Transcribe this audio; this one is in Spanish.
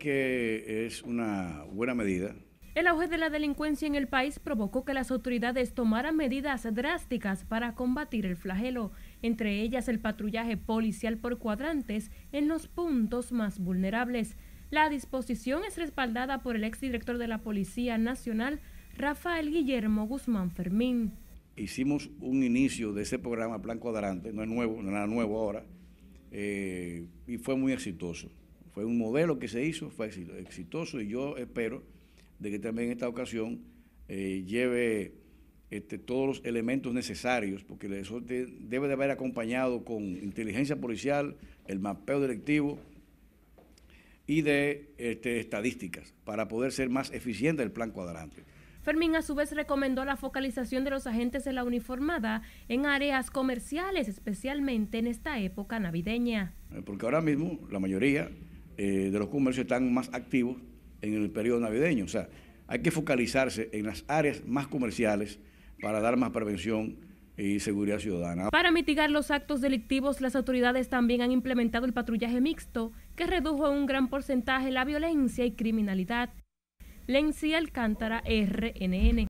que es una buena medida. El auge de la delincuencia en el país provocó que las autoridades tomaran medidas drásticas para combatir el flagelo, entre ellas el patrullaje policial por cuadrantes en los puntos más vulnerables. La disposición es respaldada por el exdirector de la Policía Nacional, Rafael Guillermo Guzmán Fermín. Hicimos un inicio de ese programa Plan Cuadrante, no es nuevo, no es nada nuevo ahora, eh, y fue muy exitoso. Fue un modelo que se hizo, fue exitoso y yo espero de que también en esta ocasión eh, lleve este, todos los elementos necesarios, porque eso debe de haber acompañado con inteligencia policial, el mapeo directivo y de este, estadísticas para poder ser más eficiente el plan cuadrante. Fermín a su vez recomendó la focalización de los agentes de la uniformada en áreas comerciales, especialmente en esta época navideña. Eh, porque ahora mismo la mayoría eh, de los comercios están más activos en el periodo navideño. O sea, hay que focalizarse en las áreas más comerciales para dar más prevención y seguridad ciudadana. Para mitigar los actos delictivos, las autoridades también han implementado el patrullaje mixto, que redujo en un gran porcentaje la violencia y criminalidad. Lencia Alcántara, RNN.